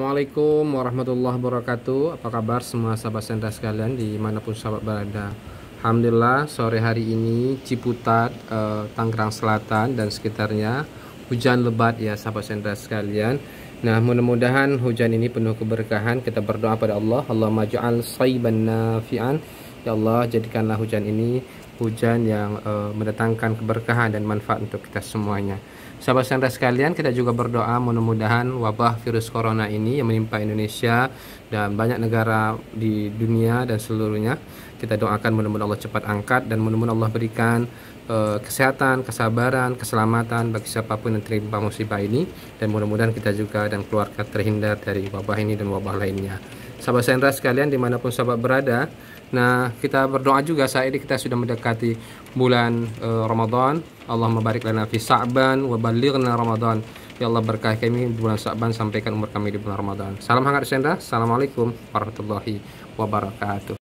Assalamualaikum warahmatullahi wabarakatuh Apa kabar semua sahabat sentra sekalian Dimanapun sahabat berada Alhamdulillah sore hari ini Ciputat, eh, Tangerang Selatan Dan sekitarnya hujan lebat ya sahabat sentra sekalian Nah mudah-mudahan hujan ini penuh keberkahan Kita berdoa pada Allah Allah maju'al sayban nafi'an Ya Allah jadikanlah hujan ini hujan yang uh, mendatangkan keberkahan dan manfaat untuk kita semuanya. Sahabat Sandra sekalian, kita juga berdoa mudah-mudahan wabah virus corona ini yang menimpa Indonesia dan banyak negara di dunia dan seluruhnya, kita doakan mudah-mudahan Allah cepat angkat dan mudah-mudahan Allah berikan uh, kesehatan, kesabaran, keselamatan bagi siapapun yang terima musibah ini dan mudah-mudahan kita juga dan keluarga terhindar dari wabah ini dan wabah lainnya sahabat Sendra sekalian dimanapun sahabat berada nah kita berdoa juga saat ini kita sudah mendekati bulan uh, Ramadan Allah membarik lana fi sa'ban wa balighna Ramadan ya Allah berkah kami bulan sa'ban sampaikan umur kami di bulan Ramadan salam hangat Sendra. assalamualaikum warahmatullahi wabarakatuh